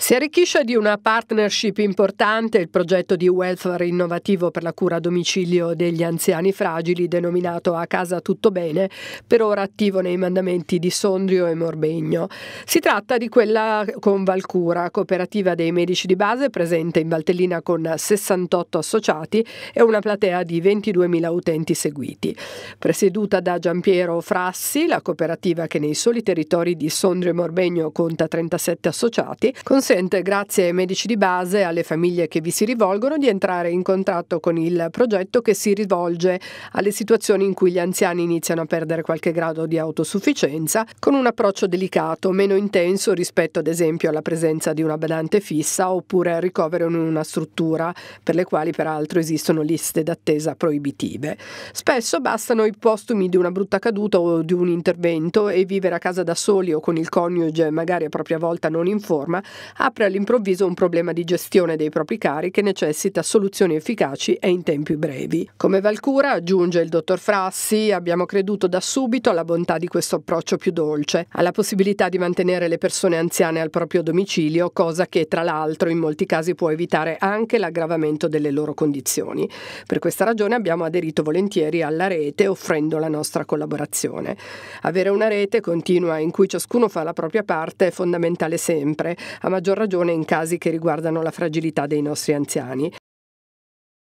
Si arricchisce di una partnership importante il progetto di welfare innovativo per la cura a domicilio degli anziani fragili denominato A casa tutto bene, per ora attivo nei mandamenti di Sondrio e Morbegno. Si tratta di quella con Valcura, cooperativa dei medici di base presente in Valtellina con 68 associati e una platea di 22.000 utenti seguiti. Presieduta da Giampiero Frassi, la cooperativa che nei soli territori di Sondrio e Morbegno conta 37 associati, consente, grazie ai medici di base e alle famiglie che vi si rivolgono, di entrare in contatto con il progetto che si rivolge alle situazioni in cui gli anziani iniziano a perdere qualche grado di autosufficienza, con un approccio delicato, meno intenso rispetto ad esempio alla presenza di una badante fissa oppure al ricovero in una struttura per le quali peraltro esistono liste d'attesa proibitive. Spesso bastano i postumi di una brutta caduta o di un intervento e vivere a casa da soli o con il coniuge magari a propria volta non in forma apre all'improvviso un problema di gestione dei propri cari che necessita soluzioni efficaci e in tempi brevi. Come Valcura, aggiunge il dottor Frassi, abbiamo creduto da subito alla bontà di questo approccio più dolce, alla possibilità di mantenere le persone anziane al proprio domicilio, cosa che tra l'altro in molti casi può evitare anche l'aggravamento delle loro condizioni. Per questa ragione abbiamo aderito volentieri alla rete offrendo la nostra collaborazione. Avere una rete continua in cui ciascuno fa la propria parte è fondamentale sempre, a maggior maggior ragione in casi che riguardano la fragilità dei nostri anziani.